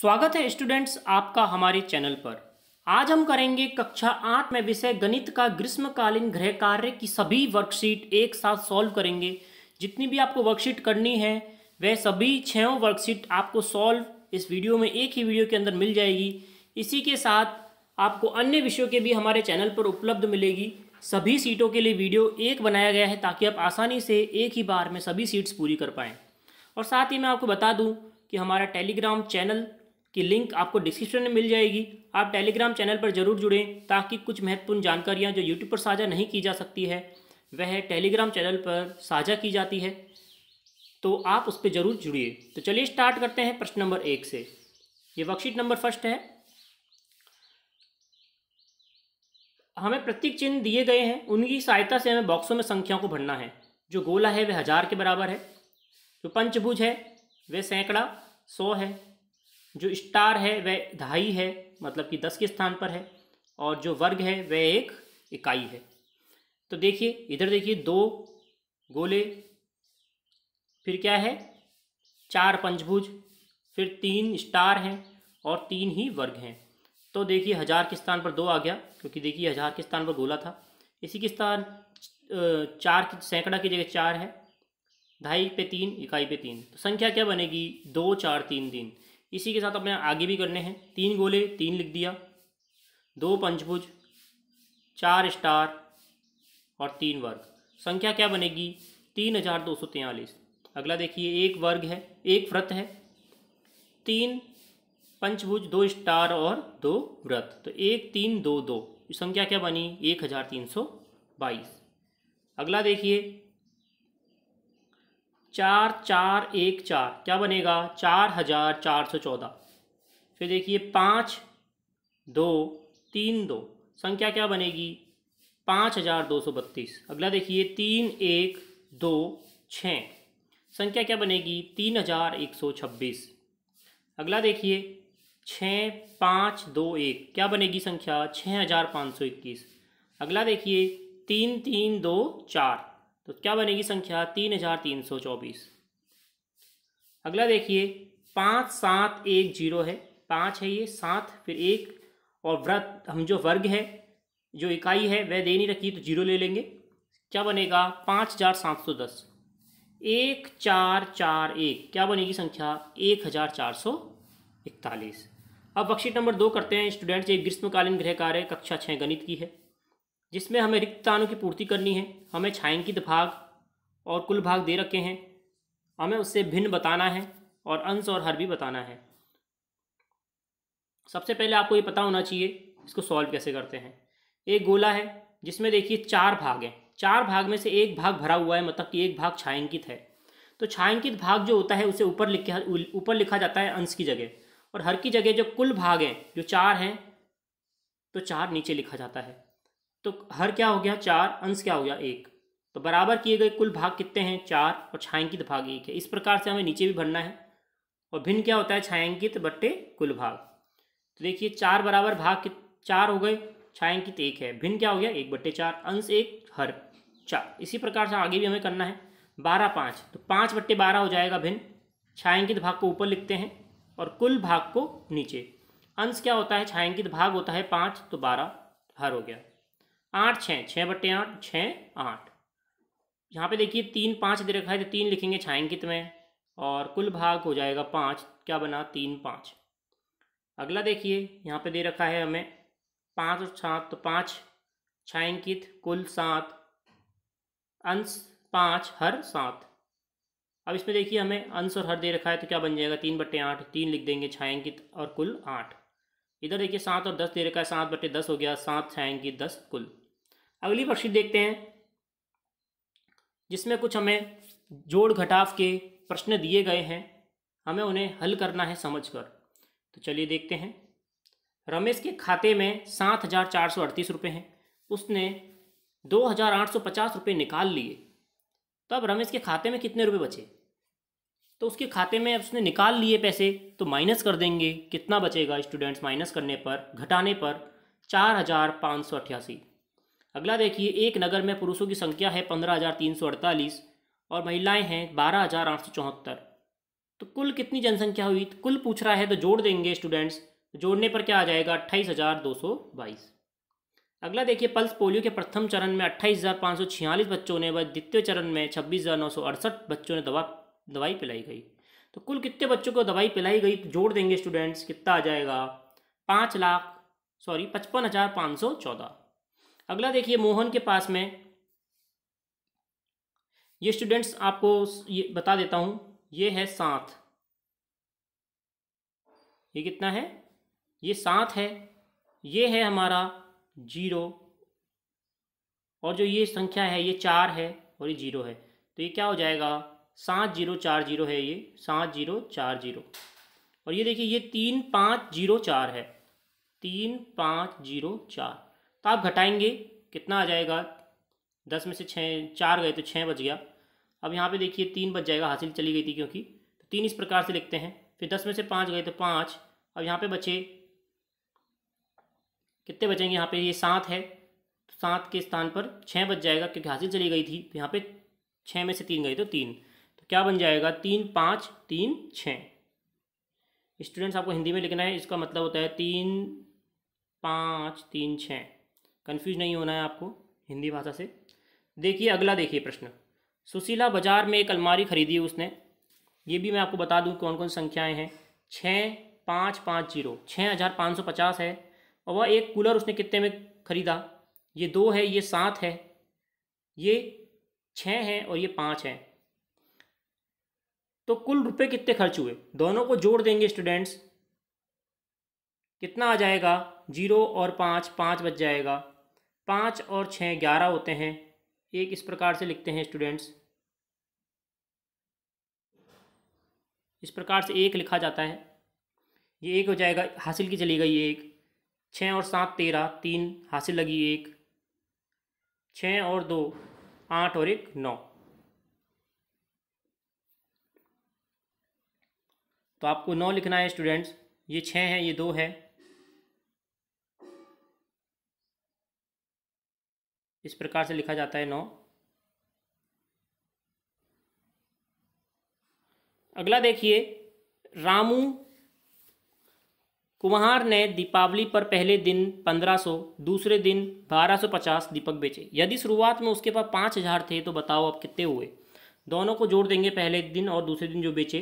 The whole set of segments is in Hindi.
स्वागत है स्टूडेंट्स आपका हमारे चैनल पर आज हम करेंगे कक्षा आठ में विषय गणित का ग्रीष्मकालीन गृह कार्य की सभी वर्कशीट एक साथ सॉल्व करेंगे जितनी भी आपको वर्कशीट करनी है वह सभी छों वर्कशीट आपको सॉल्व इस वीडियो में एक ही वीडियो के अंदर मिल जाएगी इसी के साथ आपको अन्य विषयों के भी हमारे चैनल पर उपलब्ध मिलेगी सभी सीटों के लिए वीडियो एक बनाया गया है ताकि आप आसानी से एक ही बार में सभी सीट्स पूरी कर पाएँ और साथ ही मैं आपको बता दूँ कि हमारा टेलीग्राम चैनल की लिंक आपको डिस्क्रिप्शन में मिल जाएगी आप टेलीग्राम चैनल पर जरूर जुड़ें ताकि कुछ महत्वपूर्ण जानकारियाँ जो यूट्यूब पर साझा नहीं की जा सकती है वह टेलीग्राम चैनल पर साझा की जाती है तो आप उस पर जरूर जुड़िए तो चलिए स्टार्ट करते हैं प्रश्न नंबर एक से ये वर्कशीट नंबर फर्स्ट है हमें प्रतीक चिन्ह दिए गए हैं उनकी सहायता से हमें बॉक्सों में संख्याओं को भरना है जो गोला है वह हज़ार के बराबर है जो पंचभुज है वह सैकड़ा सौ है जो स्टार है वह ढाई है मतलब कि दस के स्थान पर है और जो वर्ग है वह एक इकाई है तो देखिए इधर देखिए दो गोले फिर क्या है चार पंचभुज फिर तीन स्टार हैं और तीन ही वर्ग हैं तो देखिए हज़ार के स्थान पर दो आ गया क्योंकि देखिए हज़ार के स्थान पर गोला था इसी के स्थान चार की सैकड़ा की जगह चार है ढाई पे तीन इकाई पे तीन तो संख्या क्या बनेगी दो चार तीन तीन इसी के साथ अपने आगे भी करने हैं तीन गोले तीन लिख दिया दो पंचभुज चार स्टार और तीन वर्ग संख्या क्या बनेगी तीन हजार दो सौ तैयलीस अगला देखिए एक वर्ग है एक व्रत है तीन पंचभुज दो स्टार और दो व्रत तो एक तीन दो दो संख्या क्या बनी एक हजार तीन सौ बाईस अगला देखिए चार चार एक चार क्या बनेगा चार हज़ार चार सौ चौदह फिर देखिए पाँच दो तीन दो संख्या क्या बनेगी पाँच हज़ार दो सौ बत्तीस अगला देखिए तीन एक दो छः संख्या क्या बनेगी तीन हज़ार एक सौ छब्बीस अगला देखिए छः पाँच दो एक क्या बनेगी संख्या छः हज़ार पाँच सौ इक्कीस अगला देखिए तीन तीन दो चार तो क्या बनेगी संख्या तीन हजार तीन सौ चौबीस अगला देखिए पाँच सात एक जीरो है पाँच है ये सात फिर एक और व्रत हम जो वर्ग है जो इकाई है वह दे नहीं रखी तो जीरो ले लेंगे क्या बनेगा पाँच हजार सात सौ दस एक चार चार एक क्या बनेगी संख्या एक हजार चार सौ इकतालीस अब वर्कशीट नंबर दो करते हैं स्टूडेंट्स एक ग्रीष्मकालीन गृह कार्य कक्षा छः गणित की है जिसमें हमें रिक्त स्थानों की पूर्ति करनी है हमें छायांकित भाग और कुल भाग दे रखे हैं हमें उससे भिन्न बताना है और अंश और हर भी बताना है सबसे पहले आपको ये पता होना चाहिए इसको सॉल्व कैसे करते हैं एक गोला है जिसमें देखिए चार भाग हैं चार भाग में से एक भाग भरा हुआ है मतलब कि एक भाग छायांकित है तो छायांकित भाग जो होता है उसे ऊपर लिखा ऊपर लिखा जाता है अंश की जगह और हर की जगह जो कुल भाग हैं जो चार हैं तो चार नीचे लिखा जाता है तो हर क्या हो गया चार अंश क्या हो गया एक तो बराबर किए गए कुल भाग कितने हैं चार और छायांकित भाग एक है इस प्रकार से हमें नीचे भी भरना है और भिन्न क्या होता है छायांकित बट्टे कुल भाग तो देखिए चार बराबर भाग कित चार हो गए छायांकित एक है भिन्न क्या हो गया एक बट्टे चार अंश एक हर चार इसी प्रकार से आगे भी हमें करना है बारह पाँच तो पाँच बट्टे बारह हो जाएगा भिन्न छायांकित भाग को ऊपर लिखते हैं और कुल भाग को नीचे अंश क्या होता है छायांकित भाग होता है पाँच तो बारह हर हो गया आठ छः छः बट्टे आठ छः आठ यहाँ पे देखिए तीन पाँच दे रखा है तो तीन लिखेंगे छायांकित में और कुल भाग हो जाएगा पाँच क्या बना तीन पाँच अगला देखिए यहाँ पे दे रखा है हमें पाँच और सात तो पाँच छायांकित कुल सात अंश पाँच हर सात अब इसमें देखिए हमें अंश और हर दे रखा है तो क्या बन जाएगा तीन बट्टे आठ तीन लिख देंगे छायांकित और कुल आठ इधर देखिए सात और दस दे रखा है सात बट्टे दस हो गया सात छायांकित दस कुल अगली वर्कशीट देखते हैं जिसमें कुछ हमें जोड़ घटाव के प्रश्न दिए गए हैं हमें उन्हें हल करना है समझकर तो चलिए देखते हैं रमेश के खाते में सात हजार चार सौ अड़तीस रुपये हैं उसने दो हजार आठ सौ पचास रुपये निकाल लिए तो अब रमेश के खाते में कितने रुपए बचे तो उसके खाते में उसने निकाल लिए पैसे तो माइनस कर देंगे कितना बचेगा स्टूडेंट्स माइनस करने पर घटाने पर चार हजार पाँच सौ अट्ठासी अगला देखिए एक नगर में पुरुषों की संख्या है पंद्रह हज़ार तीन सौ अड़तालीस और महिलाएं हैं बारह हज़ार आठ सौ चौहत्तर तो कुल कितनी जनसंख्या हुई तो कुल पूछ रहा है तो जोड़ देंगे स्टूडेंट्स जोड़ने पर क्या आ जाएगा अट्ठाईस हज़ार दो सौ बाईस अगला देखिए पल्स पोलियो के प्रथम चरण में अट्ठाईस हज़ार पाँच सौ छियालीस बच्चों ने व द्वितीय चरण में छब्बीस हज़ार नौ सौ अड़सठ बच्चों ने दवा दवाई पिलाई गई तो कुल कितने बच्चों को दवाई पिलाई गई तो जोड़ देंगे स्टूडेंट्स कितना आ जाएगा पाँच लाख सॉरी पचपन हज़ार पाँच सौ चौदह अगला देखिए मोहन के पास में ये स्टूडेंट्स आपको ये बता देता हूँ ये है सात ये कितना है ये सात है ये है हमारा जीरो और जो ये संख्या है ये चार है और ये जीरो है तो ये क्या हो जाएगा सात जीरो चार जीरो है ये सात जीरो चार जीरो और ये देखिए ये तीन पाँच जीरो चार है तीन पाँच जीरो चार तो आप घटाएंगे कितना आ जाएगा दस में से छः चार गए तो छः बच गया अब यहाँ पे देखिए तीन बच जाएगा हासिल चली गई थी क्योंकि तो तीन इस प्रकार से लिखते हैं फिर दस में से पाँच गए तो पाँच अब यहाँ पे बचे कितने बचेंगे यहाँ पे ये सात है तो सात के स्थान पर छः बच जाएगा क्योंकि हासिल चली गई थी तो यहाँ पर छः में से तीन गए तो तीन तो क्या बन जाएगा तीन पाँच तीन छः स्टूडेंट्स आपको हिंदी में लिखना है इसका मतलब होता है तीन पाँच तीन छः कन्फ्यूज नहीं होना है आपको हिंदी भाषा से देखिए अगला देखिए प्रश्न सुशीला बाजार में एक अलमारी खरीदी उसने ये भी मैं आपको बता दूं कौन कौन संख्याएं हैं छः पाँच पाँच जीरो छः हज़ार पाँच सौ पचास है और वह एक कूलर उसने कितने में ख़रीदा ये दो है ये सात है ये छः है और ये पाँच है तो कुल रुपए कितने खर्च हुए दोनों को जोड़ देंगे स्टूडेंट्स कितना आ जाएगा जीरो और पाँच पाँच बच जाएगा पाँच और छः ग्यारह होते हैं एक इस प्रकार से लिखते हैं स्टूडेंट्स इस प्रकार से एक लिखा जाता है ये एक हो जाएगा हासिल की चली गई एक छः और सात तेरह तीन हासिल लगी एक छः और दो आठ और एक नौ तो आपको नौ लिखना है स्टूडेंट्स ये छः है ये दो है इस प्रकार से लिखा जाता है नौ अगला देखिए रामू कुम्हार ने दीपावली पर पहले दिन 1500, दूसरे दिन 1250 दीपक बेचे यदि शुरुआत में उसके पास पाँच हज़ार थे तो बताओ अब कितने हुए दोनों को जोड़ देंगे पहले दिन और दूसरे दिन जो बेचे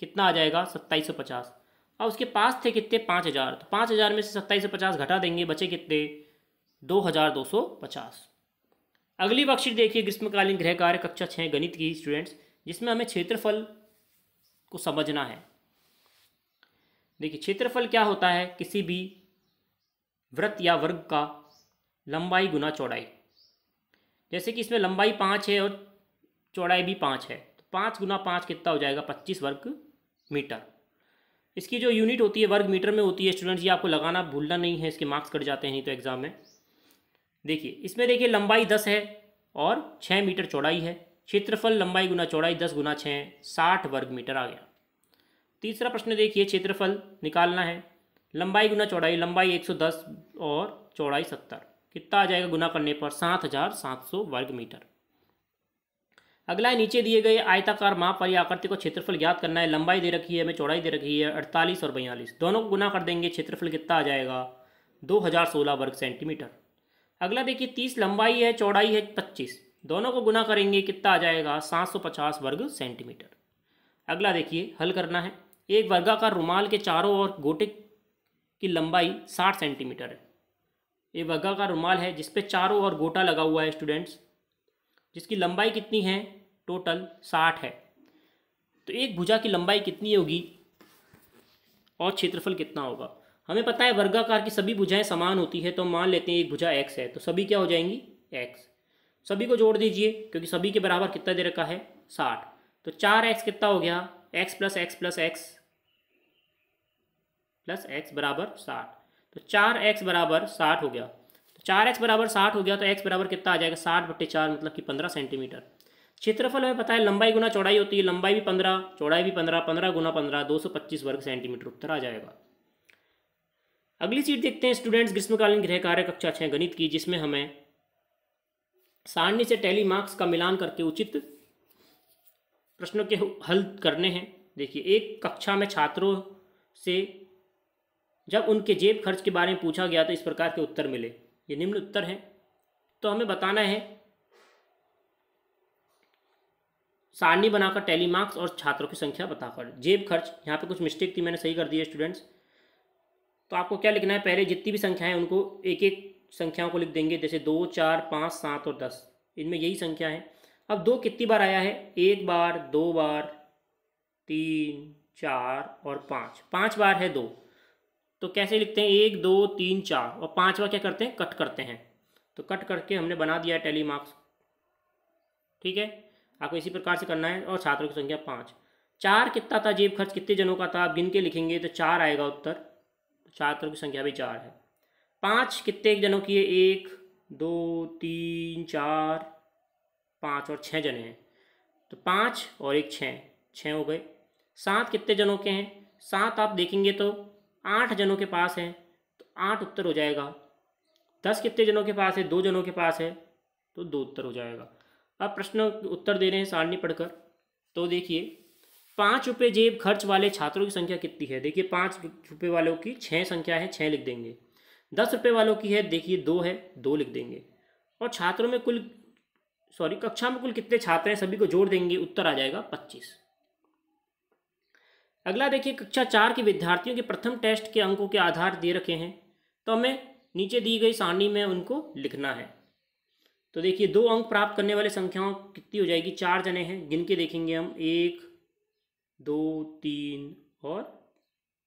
कितना आ जाएगा सत्ताईस सौ पचास अब उसके पास थे कितने पाँच हज़ार तो पाँच हज़ार में से सत्ताईस सौ पचास घटा देंगे बचे कितने दो हज़ार दो सौ पचास अगली वर्कशीट देखिए ग्रीष्मकालीन गृह कार्य कक्षा छः गणित की स्टूडेंट्स जिसमें हमें क्षेत्रफल को समझना है देखिए क्षेत्रफल क्या होता है किसी भी व्रत या वर्ग का लंबाई गुना चौड़ाई जैसे कि इसमें लंबाई पाँच है और चौड़ाई भी पाँच है तो पाँच गुना पाँच कितना हो जाएगा पच्चीस वर्ग मीटर इसकी जो यूनिट होती है वर्ग मीटर में होती है स्टूडेंट्स ये आपको लगाना भूलना नहीं है इसके मार्क्स कट जाते हैं नहीं तो एग्ज़ाम में देखिए इसमें देखिए लंबाई दस है और छः मीटर चौड़ाई है क्षेत्रफल लंबाई गुना चौड़ाई दस गुना छः साठ वर्ग मीटर आ गया तीसरा प्रश्न देखिए क्षेत्रफल निकालना है लंबाई गुना चौड़ाई लंबाई एक सौ दस और चौड़ाई सत्तर कितना आ जाएगा गुना करने पर सात हजार सात सौ वर्ग मीटर अगला है नीचे दिए गए आयताकार माप वाली आकृति को क्षेत्रफल ज्ञात करना है लंबाई दे रखी है हमें चौड़ाई दे रखी है अड़तालीस और बयालीस दोनों को गुना कर देंगे क्षेत्रफल कितना आ जाएगा दो हजार सोलह वर्ग सेंटीमीटर अगला देखिए तीस लंबाई है चौड़ाई है पच्चीस दोनों को गुना करेंगे कितना आ जाएगा सात सौ पचास वर्ग सेंटीमीटर अगला देखिए हल करना है एक वर्गाकार रुमाल के चारों ओर गोटे की लंबाई साठ सेंटीमीटर है ये वर्गाकार रुमाल है जिसपे चारों ओर गोटा लगा हुआ है स्टूडेंट्स जिसकी लंबाई कितनी है टोटल साठ है तो एक भुजा की लंबाई कितनी होगी और क्षेत्रफल कितना होगा हमें पता है वर्गाकार की सभी भुजाएं समान होती है तो मान लेते हैं एक भुजा एक्स है तो सभी क्या हो जाएंगी एक्स सभी को जोड़ दीजिए क्योंकि सभी के बराबर कितना दे रखा है साठ तो चार एक्स कितना हो गया x plus x plus x plus x बराबर साठ तो चार एक्स बराबर साठ हो गया तो चार एक्स बराबर साठ हो गया तो एक्स बराबर कितना आ जाएगा साठ बट्टे चार मतलब कि पंद्रह सेंटीमीटर क्षेत्रफल हमें पता है लंबाई गुना चौड़ाई होती है लंबाई भी पंद्रह चौड़ाई भी पंद्रह पंद्रह गुना पंद्रह दो सौ पच्चीस वर्ग सेंटीमीटर उत्तर आ जाएगा अगली चीज देखते हैं स्टूडेंट्स ग्रीष्मकालीन गृह कार्य कक्षा छः गणित की जिसमें हमें सारणी से टैली मार्क्स का मिलान करके उचित प्रश्नों के हल करने हैं देखिए एक कक्षा में छात्रों से जब उनके जेब खर्च के बारे में पूछा गया तो इस प्रकार के उत्तर मिले ये निम्न उत्तर हैं तो हमें बताना है सारणी बनाकर टैली मार्क्स और छात्रों की संख्या बताकर जेब खर्च यहाँ पे कुछ मिस्टेक थी मैंने सही कर दी है स्टूडेंट्स तो आपको क्या लिखना है पहले जितनी भी संख्याएं उनको एक एक संख्याओं को लिख देंगे जैसे दो चार पाँच सात और दस इनमें यही संख्या है अब दो कितनी बार आया है एक बार दो बार तीन चार और पाँच पाँच बार है दो तो कैसे लिखते हैं एक दो तीन चार और पाँच बार क्या करते हैं कट करते हैं तो कट करके हमने बना दिया है टेली मार्क्स ठीक है आपको इसी प्रकार से करना है और छात्रों की संख्या पाँच चार कितना था जेब खर्च कितने जनों का था आप गिन के लिखेंगे तो चार आएगा उत्तर छात्रों की संख्या भी चार है पाँच कितने जनों की है एक दो तीन चार पाँच और छः जने हैं तो पाँच और एक छः छः हो गए सात कितने जनों के हैं सात आप देखेंगे तो आठ जनों के पास हैं तो आठ उत्तर हो जाएगा दस कितने जनों के पास है दो जनों के पास है तो दो उत्तर हो जाएगा अब प्रश्न उत्तर दे रहे हैं सारणी पढ़कर तो देखिए पाँच रुपये जेब खर्च वाले छात्रों की संख्या कितनी है देखिए पाँच रुपये वालों की छः संख्या है छः लिख देंगे दस रुपये वालों की है देखिए दो है दो लिख देंगे और छात्रों में कुल सॉरी कक्षा में कुल कितने छात्र हैं सभी को जोड़ देंगे उत्तर आ जाएगा पच्चीस अगला देखिए कक्षा चार के विद्यार्थियों के प्रथम टेस्ट के अंकों के आधार दे रखे हैं तो हमें नीचे दी गई सारणी में उनको लिखना है तो देखिए दो अंक प्राप्त करने वाले संख्याओं कितनी हो जाएगी चार जने हैं जिनके देखेंगे हम एक दो तीन और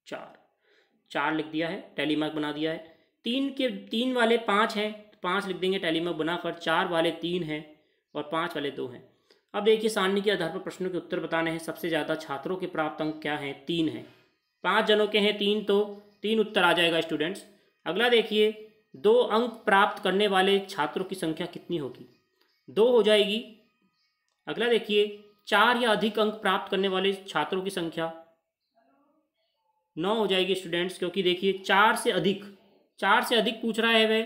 चार चार लिख दिया है टैली मार्क बना दिया है तीन के तीन वाले पाँच हैं तो पाँच लिख देंगे टैली मार्क बनाकर चार वाले तीन हैं और पाँच वाले दो हैं अब देखिए सारणी के आधार पर प्रश्नों के उत्तर बताने हैं सबसे ज़्यादा छात्रों के प्राप्त अंक क्या हैं तीन हैं पाँच जनों के हैं तीन तो तीन उत्तर आ जाएगा स्टूडेंट्स अगला देखिए दो अंक प्राप्त करने वाले छात्रों की संख्या कितनी होगी दो हो जाएगी अगला देखिए चार या अधिक अंक प्राप्त करने वाले छात्रों की संख्या नौ हो जाएगी स्टूडेंट्स क्योंकि देखिए चार से अधिक चार से अधिक पूछ रहा है वह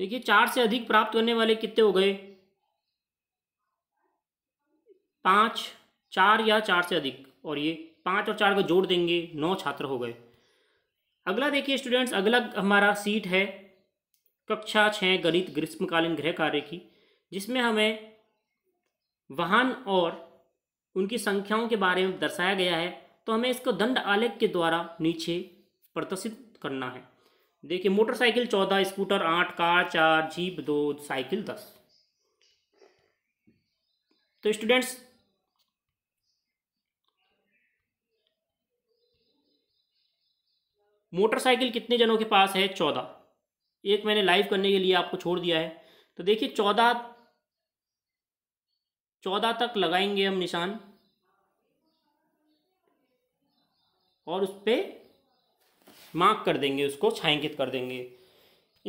देखिए चार से अधिक प्राप्त करने वाले कितने हो गए पाँच चार या चार से अधिक और ये पाँच और चार को जोड़ देंगे नौ छात्र हो गए अगला देखिए स्टूडेंट्स अगला हमारा सीट है कक्षा छः गणित ग्रीष्मकालीन गृह कार्य की जिसमें हमें वाहन और उनकी संख्याओं के बारे में दर्शाया गया है तो हमें इसको दंड आलेख के द्वारा नीचे प्रदर्शित करना है देखिए मोटरसाइकिल चौदह स्कूटर आठ कार चार जीप दो साइकिल दस तो स्टूडेंट्स मोटरसाइकिल कितने जनों के पास है चौदह एक मैंने लाइव करने के लिए आपको छोड़ दिया है तो देखिए चौदह चौदह तक लगाएंगे हम निशान और उस पर मार्क कर देंगे उसको छायांकित कर देंगे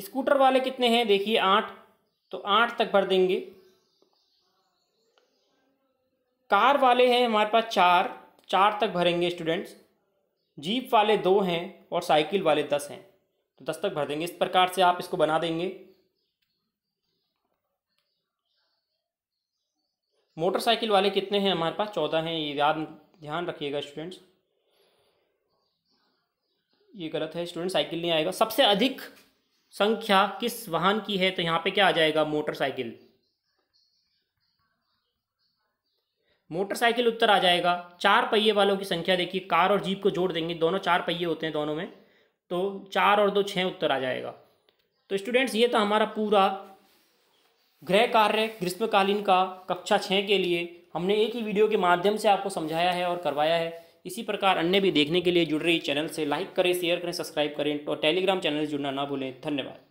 स्कूटर वाले कितने हैं देखिए आठ तो आठ तक भर देंगे कार वाले हैं हमारे पास चार चार तक भरेंगे स्टूडेंट्स जीप वाले दो हैं और साइकिल वाले दस हैं तो दस तक भर देंगे इस प्रकार से आप इसको बना देंगे मोटरसाइकिल वाले कितने हैं हमारे पास चौदह हैं ये याद ध्यान रखिएगा स्टूडेंट्स ये गलत है स्टूडेंट साइकिल नहीं आएगा सबसे अधिक संख्या किस वाहन की है तो यहाँ पे क्या आ जाएगा मोटरसाइकिल मोटरसाइकिल उत्तर आ जाएगा चार पहिए वालों की संख्या देखिए कार और जीप को जोड़ देंगे दोनों चार पहिए होते हैं दोनों में तो चार और दो छः उत्तर आ जाएगा तो स्टूडेंट्स ये था हमारा पूरा गृह कार्य ग्रीष्मकालीन का कक्षा छः के लिए हमने एक ही वीडियो के माध्यम से आपको समझाया है और करवाया है इसी प्रकार अन्य भी देखने के लिए जुड़ रही चैनल से लाइक करें शेयर करें सब्सक्राइब करें और टेलीग्राम चैनल से जुड़ना ना भूलें धन्यवाद